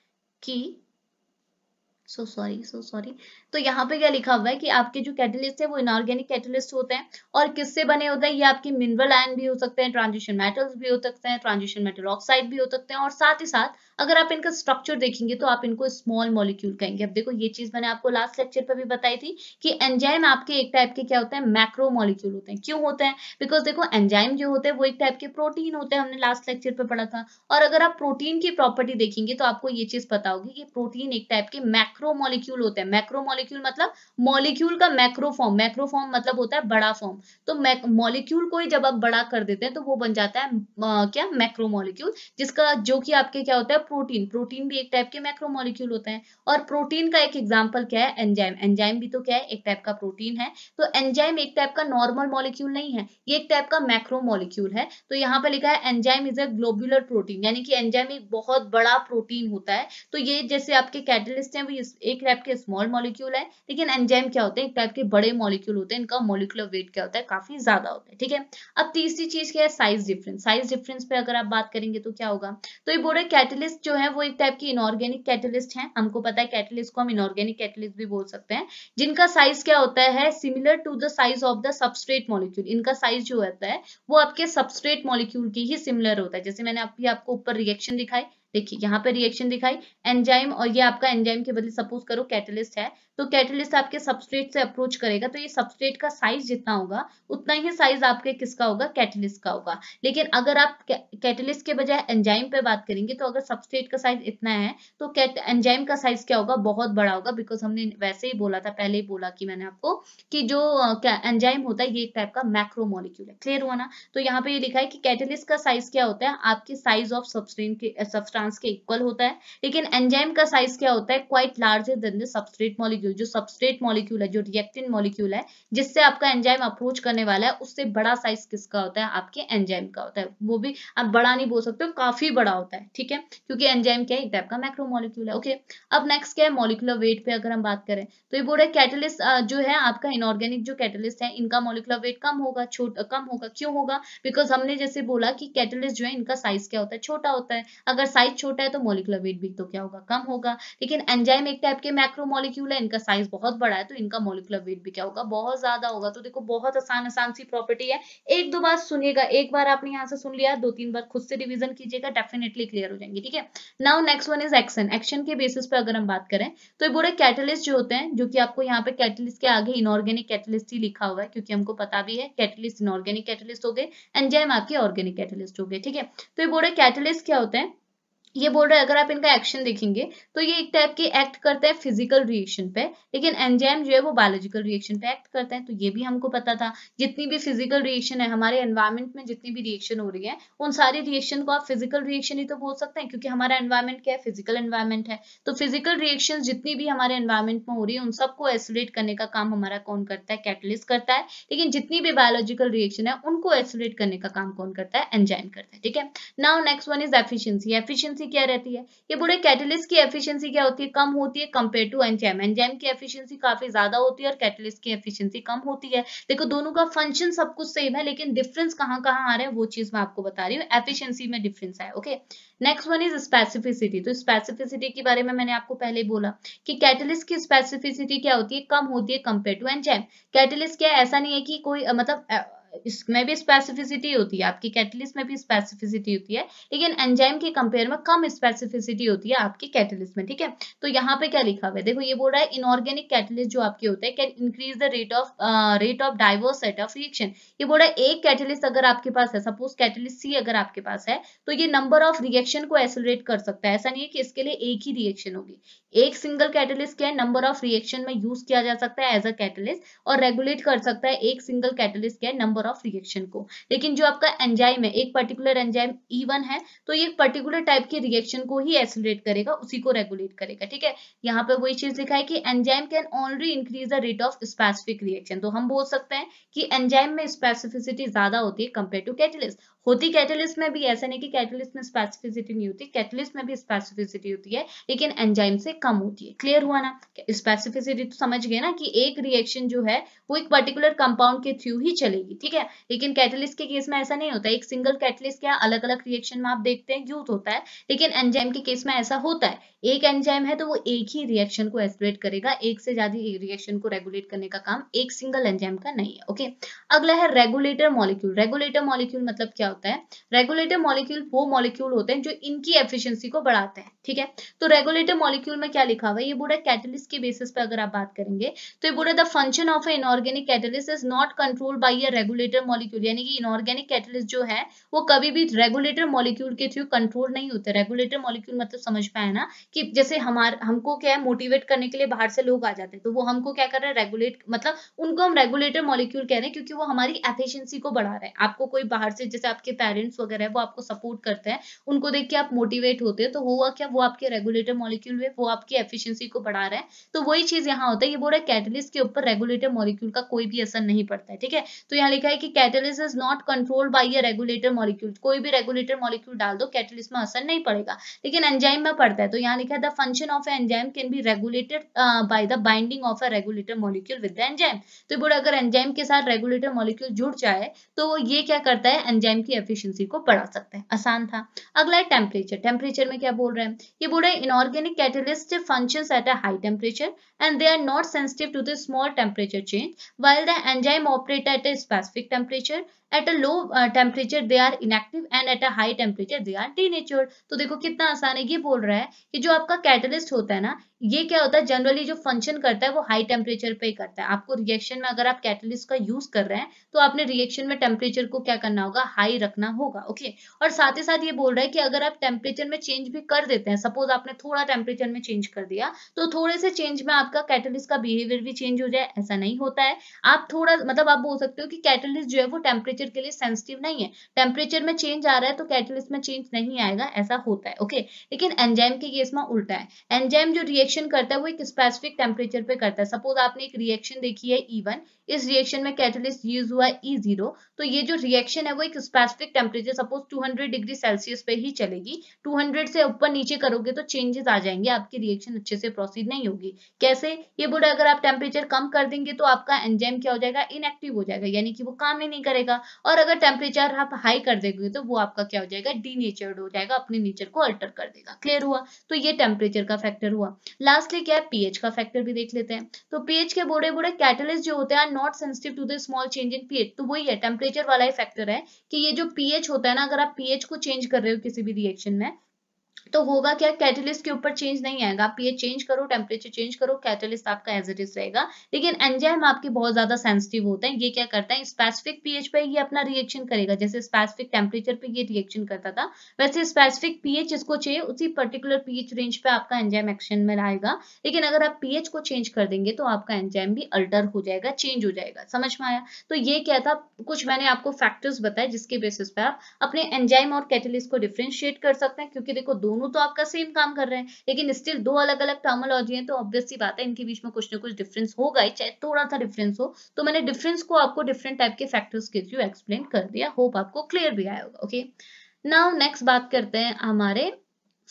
कि सो सॉरी सो सॉरी तो यहाँ पे क्या लिखा हुआ है कि आपके जो कैटलिस्ट है वो इनऑर्गेनिक कैटलिस्ट होते हैं और किससे बने होते हैं ये आपके मिनरल आयन भी हो सकते हैं ट्रांजिशन मेटल्स भी हो सकते हैं ट्रांजिशन मेटल ऑक्साइड भी हो सकते हैं और साथ ही साथ अगर आप इनका स्ट्रक्चर देखेंगे तो आप इनको स्मॉल मॉलिक्यूल कहेंगे अब देखो ये चीज मैंने आपको लास्ट लेक्चर पर भी बताई थी कि एंजाइम आपके एक टाइप के क्या होते हैं मैक्रो मॉलिक्यूल होते हैं क्यों होते हैं बिकॉज देखो एंजाइम जो होते हैं वो एक टाइप के प्रोटीन होते हैं हमने लास्ट लेक्चर पर पढ़ा था और अगर आप प्रोटीन की प्रॉपर्टी देखेंगे तो आपको ये चीज पता होगी कि प्रोटीन एक टाइप के मैक्रो मॉलिक्यूल होते हैं मैक्रो मॉलिक्यूल मॉलिक्यूल मतलब मॉलिक्यूल का मैक्रोफॉर्म मैक्रोफॉर्म मतलब होता है बड़ा फॉर्म तो मॉलिक्यूल को ही जब आप बड़ा कर देते हैं तो वो बन जाता है आ, क्या मैक्रो मॉलिक्यूल जिसका जो कि आपके क्या होता है प्रोटीन प्रोटीन भी एक टाइप के मैक्रो मॉलिक्यूल होते हैं और प्रोटीन का एक एग्जाम्पल क्या है एंजाइम एंजाइम भी तो क्या है एक टाइप का प्रोटीन है तो एंजाइम एक टाइप का नॉर्मल मॉलिक्यूल नहीं है ये एक टाइप का मैक्रो मॉलिक्यूल है तो यहाँ पे लिखा है enzyme is a globular protein यानी कि एंजाइम एक बहुत बड़ा प्रोटीन होता है तो ये जैसे आपके कैटलिस्ट है वो एक टाइप के स्मॉल मॉलिक्यूल मॉलिक्यूल है लेकिन एंजाइम क्या होते हैं एक टाइप के बड़े मॉलिक्यूल होते हैं इनका मॉलिक्यूलर वेट क्या होता है काफी ज्यादा होता है ठीक है अब तीसरी चीज क्या है साइज डिफरेंस साइज डिफरेंस पे अगर आप बात करेंगे तो क्या होगा तो ये बोल रहे कैटलिस्ट जो है वो एक टाइप की इनऑर्गेनिक कैटलिस्ट है हमको पता है कैटलिस्ट को हम इनऑर्गेनिक कैटलिस्ट भी बोल सकते हैं जिनका साइज क्या होता है similar to the size of the substrate molecule इनका साइज जो होता है वो आपके सबस्ट्रेट मॉलिक्यूल की ही सिमिलर होता है जैसे मैंने अभी आपको ऊपर रिएक्शन दिखाई देखिए यहाँ पे रिएक्शन दिखाई एंजाइम और ये आपका एंजाइम के बदले सपोज करो कैटलिस्ट है तो कैटलिस्ट आपके सबस्ट्रेट से अप्रोच करेगा तो ये सबस्ट्रेट का साइज जितना होगा उतना ही साइज आपके किसका होगा कैटलिस्ट का होगा लेकिन अगर आप कैटलिस्ट के बजाय एंजाइम पे बात करेंगे तो अगर सबस्ट्रेट का साइज इतना है तो कैट एंजाइम का साइज क्या होगा बहुत बड़ा होगा बिकॉज हमने वैसे ही बोला था पहले ही बोला कि मैंने आपको कि जो एंजाइम होता है ये एक टाइप का मैक्रो मॉलिक्यूल है क्लियर हुआ ना तो यहाँ पे ये लिखा है कि कैटलिस्ट का साइज क्या होता है आपके साइज ऑफ सबस्ट्रेन के सबस्ट्रा चांस के इक्वल होता है लेकिन एंजाइम का साइज क्या होता है quite larger than the substrate molecule जो सबस्ट्रेट मॉलिक्यूल है जो रिएक्टिन मॉलिक्यूल है जिससे आपका एंजाइम अप्रोच करने वाला है उससे बड़ा साइज किसका होता है आपके एंजाइम का होता है वो भी आप बड़ा नहीं बोल सकते काफी बड़ा होता है ठीक है क्योंकि एंजाइम क्या है एक टाइप का मैक्रो मॉलिक्यूल है ओके अब नेक्स्ट क्या है मॉलिकुलर वेट पे अगर हम बात करें तो ये बोल रहे कैटलिस्ट जो है आपका इनऑर्गेनिक जो कैटलिस्ट है इनका मॉलिकुलर वेट कम होगा छोटा कम होगा क्यों होगा बिकॉज हमने जैसे बोला कि कैटलिस्ट जो है इनका साइज क्या होता है छोटा होता है अगर साइज साइज छोटा है तो मोलिकुलर वेट भी तो क्या होगा कम होगा लेकिन एंजाइम एक टाइप के मैक्रो मॉलिक्यूल है इनका साइज बहुत बड़ा है तो इनका मोलिकुलर वेट भी क्या होगा बहुत ज्यादा होगा तो देखो बहुत आसान आसान सी प्रॉपर्टी है एक दो बार सुनिएगा एक बार आपने यहाँ से सुन लिया दो तीन बार खुद से रिविजन कीजिएगा डेफिनेटली क्लियर हो जाएंगे ठीक है now next one is action action के बेसिस पर अगर हम बात करें तो ये बोले कैटलिस्ट जो होते हैं जो की आपको यहाँ पे कैटलिस्ट के आगे इनऑर्गेनिक कैटलिस्ट ही लिखा हुआ है क्योंकि हमको पता भी है कैटलिस्ट इनऑर्गेनिक कैटलिस्ट हो गए एंजाइम आपके ऑर्गेनिक कैटलिस्ट हो गए ठीक है तो ये बोरे कैटलिस्ट क्या होते हैं ये बोल रहा है अगर आप इनका एक्शन देखेंगे तो ये एक टाइप के एक्ट करता है फिजिकल रिएक्शन पे लेकिन एंजाइम जो है वो बायोलॉजिकल रिएक्शन पे एक्ट करते हैं तो ये भी हमको पता था जितनी भी फिजिकल रिएक्शन है हमारे एनवायरमेंट में जितनी भी रिएक्शन हो रही है उन सारी रिएक्शन को आप फिजिकल रिएक्शन ही तो बोल सकते हैं क्योंकि हमारा एनवायरमेंट क्या है फिजिकल एनवायरमेंट है तो फिजिकल रिएक्शन जितनी भी हमारे एनवायरमेंट में हो रही है उन सबको एसोलेट करने का काम हमारा कौन करता है कैटलिस्ट करता है लेकिन जितनी भी बायोलॉजिकल रिएक्शन है उनको एसोलेट करने का काम कौन करता है एंजाइम करता है ठीक है now next one is efficiency efficiency efficiency क्या रहती है ये पूरे कैटलिस्ट की एफिशिएंसी क्या होती है कम होती है कंपेयर टू एंजाइम एंजाइम की एफिशिएंसी काफी ज्यादा होती है और कैटलिस्ट की एफिशिएंसी कम होती है देखो दोनों का फंक्शन सब कुछ सेम है लेकिन डिफरेंस कहाँ कहाँ आ रहे हैं वो चीज मैं आपको बता रही हूँ एफिशियंसी में डिफरेंस है okay next one is specificity तो स्पेसिफिसिटी के बारे में मैंने आपको पहले बोला कि कैटलिस्ट की स्पेसिफिसिटी क्या होती है कम होती है कंपेयर टू एंजाइम कैटलिस्ट क्या ऐसा नहीं है कि कोई मतलब इसमें भी स्पेसिफिसिटी होती है आपकी कैटलिस्ट में भी स्पेसिफिसिटी होती है लेकिन एंजाइम के कंपेयर में कम स्पेसिफिसिटी होती है आपकी कैटलिस्ट में ठीक है तो यहाँ पे क्या लिखा हुआ है देखो ये बोल रहा है इनऑर्गेनिक कैटलिस्ट जो आपके होते हैं can increase the rate of rate of diverse set of reaction ये बोल रहा है एक कैटलिस्ट अगर आपके पास है सपोज कैटलिस्ट सी अगर आपके पास है तो ये नंबर ऑफ रिएक्शन को एसोलेट कर सकता है ऐसा नहीं है कि इसके लिए एक ही रिएक्शन होगी एक सिंगल कैटलिस्ट क्या है नंबर ऑफ रिएक्शन में यूज किया जा सकता है एज अ कैटलिस्ट और रेगुलेट कर सकता है एक सिंगल कैटलिस्ट क्या है नंबर मोर ऑफ रिएक्शन को लेकिन जो आपका एंजाइम है एक पर्टिकुलर एंजाइम ई है तो ये पर्टिकुलर टाइप के रिएक्शन को ही एक्सिलेट करेगा उसी को रेगुलेट करेगा ठीक है यहाँ पे वही चीज लिखा है कि enzyme can only increase the rate of specific reaction तो हम बोल सकते हैं कि एंजाइम में स्पेसिफिसिटी ज्यादा होती है कंपेयर टू कैटलिस्ट होती कैटलिस्ट में भी ऐसा नहीं कि कैटलिस्ट में स्पेसिफिसिटी नहीं होती कैटलिस्ट में भी स्पेसिफिसिटी होती है लेकिन एंजाइम से कम होती है क्लियर हुआ ना स्पेसिफिसिटी तो समझ गए ना कि एक रिएक्शन जो है वो एक पर्टिकुलर कंपाउंड के थ्रू ही चलेगी ठीक है लेकिन कैटलिस्ट के केस में ऐसा नहीं होता एक सिंगल कैटलिस्ट क्या अलग अलग रिएक्शन में आप देखते हैं यूथ होता है लेकिन एंजाइम के केस में ऐसा होता है एक एंजाइम है तो वो एक ही रिएक्शन को एस्पिरेट करेगा एक से ज्यादा रिएक्शन को रेगुलेट करने का काम एक सिंगल एंजाइम का नहीं है ओके अगला है रेगुलेटर मॉलिक्यूल रेगुलेटर मॉलिक्यूल मतलब क्या होता है रेगुलेटर मॉलिक्यूल वो मॉलिक्यूल होते हैं जो इनकी एफिशिएंसी को बढ़ाते हैं ठीक है तो रेगुलेटर मॉलिक्यूल में क्या लिखा हुआ है ये बोला कैटलिस्ट के बेसिस पे अगर आप बात करेंगे तो ये बोला the function of a inorganic catalyst is not control by a regulator molecule यानी कि इनऑर्गेनिक कैटलिस्ट जो है वो कभी भी रेगुलेटर मॉलिक्यूल के थ्रू कंट्रोल नहीं होते रेगुलेटर मॉलिक्यूल मतलब समझ पाए ना कि जैसे हमारे हमको क्या है मोटिवेट करने के लिए बाहर से लोग आ जाते हैं तो वो हमको क्या कर रहे हैं रेगुलेट मतलब उनको हम रेगुलेटर मॉलिक्यूल कह रहे हैं क्योंकि वो हमारी एफिशिएंसी को बढ़ा रहे हैं आपको कोई बाहर से जैसे आप आपके पेरेंट्स वगैरह वो आपको सपोर्ट करते हैं उनको देख के आप मोटिवेट होते हैं तो हुआ क्या वो आपके रेगुलेटर मॉलिक्यूल में वो आपकी एफिशिएंसी को बढ़ा रहे हैं तो वही चीज यहाँ होता है ये बोल रहा है कैटलिस्ट के ऊपर रेगुलेटर मॉलिक्यूल का कोई भी असर नहीं पड़ता है ठीक है तो यहाँ लिखा है कि catalyst is not control by a regulator molecule कोई भी रेगुलेटर मॉलिक्यूल डाल दो कैटलिस्ट में असर नहीं पड़ेगा लेकिन एंजाइम में पड़ता है तो यहाँ लिखा है the function of enzyme can be regulated by the binding of a regulator molecule with the enzyme तो बोला अगर एंजाइम के साथ रेगुलेटर मॉलिक्यूल जुड़ जाए तो ये क्या करता है एंजाइम की की एफिशिएंसी को बढ़ा सकते हैं आसान था अगला है टेम्परेचर टेम्परेचर में क्या बोल रहे हैं ये बोल रहे हैं inorganic catalyst functions at a high temperature and they are not sensitive to the small temperature change while the enzyme operate at a specific temperature at a low temperature they are inactive and at a high temperature they are denatured तो देखो कितना आसान है ये बोल रहा है कि जो आपका कैटलिस्ट होता है ना ये क्या होता है जनरली जो फंक्शन करता है वो हाई टेम्परेचर पे करता है आपको रिएक्शन में अगर आप कैटलिस्ट का यूज कर रहे हैं तो आपने रिएक्शन में टेम्परेचर को क्या करना होगा हाई रखना होगा ओके और साथ ही साथ ये बोल रहा है कि अगर आप टेम्परेचर में चेंज भी कर देते हैं सपोज आपने थोड़ा टेम्परेचर में चेंज कर दिया तो थोड़े से चेंज में आपका कैटलिस्ट का बिहेवियर भी चेंज हो जाए ऐसा नहीं होता है आप थोड़ा मतलब आप बोल सकते हो कि कैटलिस्ट जो है वो टेम्परेचर टेम्परेचर के लिए सेंसिटिव नहीं है टेम्परेचर में चेंज आ रहा है तो कैटलिस्ट में चेंज नहीं आएगा ऐसा होता है ओके लेकिन एंजाइम के केस में उल्टा है एंजाइम जो रिएक्शन करता है वो एक स्पेसिफिक टेम्परेचर पे करता है सपोज आपने एक रिएक्शन देखी है ई e इस रिएक्शन में कैटलिस्ट यूज हुआ है ई e जीरो तो ये जो रिएक्शन है वो एक specific temperature suppose two degree Celsius पे ही चलेगी टू से ऊपर नीचे करोगे तो चेंजेस आ जाएंगे आपकी रिएक्शन अच्छे से प्रोसीड नहीं होगी कैसे ये बोला अगर आप टेम्परेचर कम कर देंगे तो आपका एंजाइम क्या हो जाएगा इनएक्टिव हो जाएगा यानी कि वो काम ही नहीं करेगा और अगर टेम्परेचर आप हाई कर देंगे तो वो आपका क्या हो जाएगा डीनेचर्ड हो जाएगा अपने नेचर को अल्टर कर देगा क्लियर हुआ तो ये टेम्परेचर का फैक्टर हुआ लास्टली क्या है पीएच का फैक्टर भी देख लेते हैं तो पीएच के बड़े बड़े कैटलिस्ट जो होते हैं not sensitive to the small change in pH तो वही है टेम्परेचर वाला ही फैक्टर है कि ये जो पीएच होता है ना अगर आप पीएच को चेंज कर रहे हो किसी भी रिएक्शन में तो होगा क्या कैटलिस्ट के ऊपर चेंज नहीं आएगा आप पीएच चेंज करो टेम्परेचर चेंज करो कैटलिस्ट आपका एज इट इज रहेगा लेकिन एंजाइम आपके बहुत ज्यादा सेंसिटिव होते हैं ये क्या करता है स्पेसिफिक पीएच पे ये अपना रिएक्शन करेगा जैसे स्पेसिफिक टेम्परेचर पे ये रिएक्शन करता था वैसे स्पेसिफिक पीएच इसको चाहिए उसी पर्टिकुलर पीएच रेंज पे आपका एंजाइम एक्शन में आएगा लेकिन अगर आप पीएच को चेंज कर देंगे तो आपका एंजाइम भी अल्टर हो जाएगा चेंज हो जाएगा समझ में आया तो ये क्या था कुछ मैंने आपको फैक्टर्स बताया जिसके बेसिस पे आप अपने एंजाइम और कैटलिस्ट को डिफ्रेंशिएट कर सकते हैं क्योंकि देखो दो दोनों तो आपका सेम काम कर रहे हैं लेकिन स्टिल दो अलग अलग टर्मोलॉजी है तो ऑब्वियसली बात है इनके बीच में कुछ ना कुछ डिफरेंस होगा ही चाहे थोड़ा सा डिफरेंस हो तो मैंने डिफरेंस को आपको डिफरेंट टाइप के फैक्टर्स के थ्रू एक्सप्लेन कर दिया होप आपको क्लियर भी आया होगा ओके नाउ नेक्स्ट बात करते हैं हमारे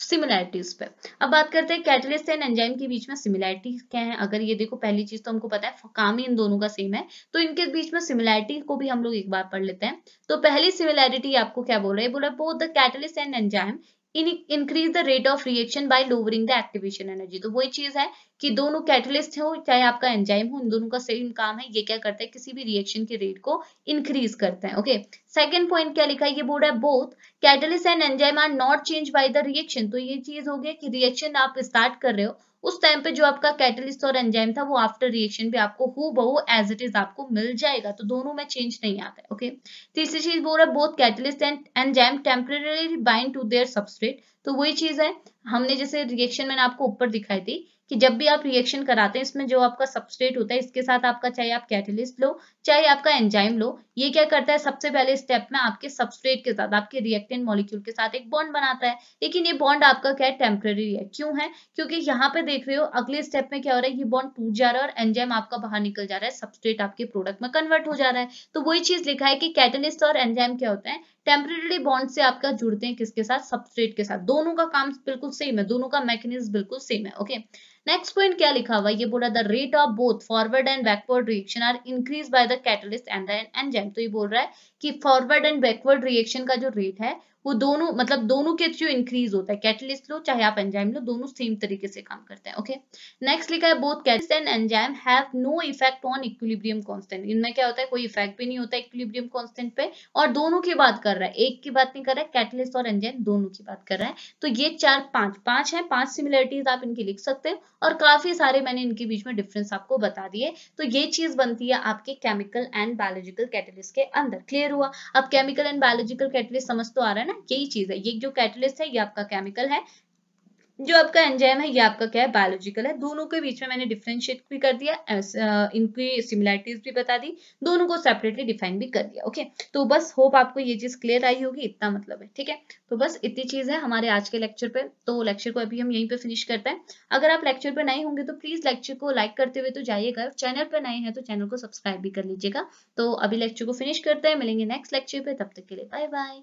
सिमिलैरिटीज पे अब बात करते हैं कैटलिस्ट एंड एंजाइम के बीच में सिमिलैरिटी क्या है अगर ये देखो पहली चीज तो हमको पता है काम ही इन दोनों का सेम है तो इनके बीच में सिमिलैरिटी को भी हम लोग एक बार पढ़ लेते हैं तो पहली सिमिलैरिटी आपको क्या बोल रहा है बोला both the catalyst and enzyme increase the rate of reaction by lowering the activation energy तो वही चीज है कि दोनों कैटलिस्ट हो चाहे आपका एंजाइम हो इन दोनों का सेम काम है ये क्या करता है किसी भी रिएक्शन के रेट को इंक्रीज करता है ओके सेकेंड पॉइंट क्या लिखा है ये बोर्ड है both catalyst and enzyme are not change by the reaction तो ये चीज हो गया कि रिएक्शन आप स्टार्ट कर रहे हो उस टाइम पे जो आपका कैटलिस्ट और एंजाइम था वो आफ्टर रिएक्शन भी आपको हु बहु एज इट इज आपको मिल जाएगा तो दोनों में चेंज नहीं आता है ओके तीसरी चीज बोल रहा है both catalyst and enzyme temporary bind to their substrate तो वही चीज है हमने जैसे रिएक्शन मैंने आपको ऊपर दिखाई थी कि जब भी आप रिएक्शन कराते हैं इसमें जो आपका सबस्ट्रेट होता है इसके साथ आपका चाहे आप कैटलिस्ट लो चाहे आपका एंजाइम लो ये क्या करता है सबसे पहले स्टेप में आपके सबस्ट्रेट के साथ आपके रिएक्टेंट मॉलिक्यूल के साथ एक बॉन्ड बनाता है लेकिन ये बॉन्ड आपका क्या है टेम्प्रेरी है क्यों है क्योंकि यहाँ पे देख रहे हो अगले स्टेप में क्या हो रहा है ये बॉन्ड टूट जा रहा है और एंजाइम आपका बाहर निकल जा रहा है सबस्ट्रेट आपके प्रोडक्ट में कन्वर्ट हो जा रहा है तो वही चीज लिखा है कि कैटलिस्ट और एंजाइम क्या होता है टेम्परेरी बॉन्ड से आपका जुड़ते हैं किसके साथ सबस्ट्रेट के साथ दोनों का काम बिल्कुल सेम है दोनों का मैकेनिज्म बिल्कुल सेम है ओके नेक्स्ट पॉइंट क्या लिखा हुआ ये बोला the rate of both forward and backward reaction are increase by the catalyst and enzyme तो ये बोल रहा है कि फॉरवर्ड एंड बैकवर्ड रिएक्शन का जो रेट है वो दोनों मतलब दोनों के थ्रू इंक्रीज होता है कैटलिस्ट लो चाहे आप एंजाइम लो दोनों सेम तरीके से काम करते हैं ओके नेक्स्ट लिखा है both catalyst and enzyme have no effect on equilibrium constant इनमें क्या होता है कोई इफेक्ट भी नहीं होता इक्विलिब्रियम कांस्टेंट पे और दोनों की बात कर रहा है एक की बात नहीं कर रहा है कैटलिस्ट और एंजाइम दोनों की बात कर रहा है तो ये चार पांच पांच है पांच सिमिलरिटीज आप इनकी लिख सकते हैं और काफी सारे मैंने इनके बीच में डिफरेंस आपको बता दिए तो ये चीज बनती है आपके केमिकल एंड बायोलॉजिकल कैटलिस्ट के अंदर क्लियर हुआ अब केमिकल एंड बायोलॉजिकल कैटलिस्ट समझ तो आ रहा है ना यही चीज है ये जो कैटलिस्ट है ये आपका केमिकल है जो आपका एंजाइम है ये आपका क्या है बायोलॉजिकल है दोनों के बीच में मैंने डिफ्रेंशिएट भी कर दिया uh, इनकी सिमिलैरिटीज भी बता दी दोनों को सेपरेटली डिफाइन भी कर दिया ओके तो बस होप आपको ये चीज क्लियर आई होगी इतना मतलब है ठीक है तो बस इतनी चीज है हमारे आज के लेक्चर पे तो लेक्चर को अभी हम यहीं पे फिनिश करते हैं अगर आप लेक्चर पर नए होंगे तो प्लीज लेक्चर को लाइक करते हुए तो जाइएगा चैनल पर नए हैं तो चैनल को सब्सक्राइब भी कर लीजिएगा तो अभी लेक्चर को फिनिश करते हैं मिलेंगे नेक्स्ट लेक्चर पे तब तक के लिए बाय बाय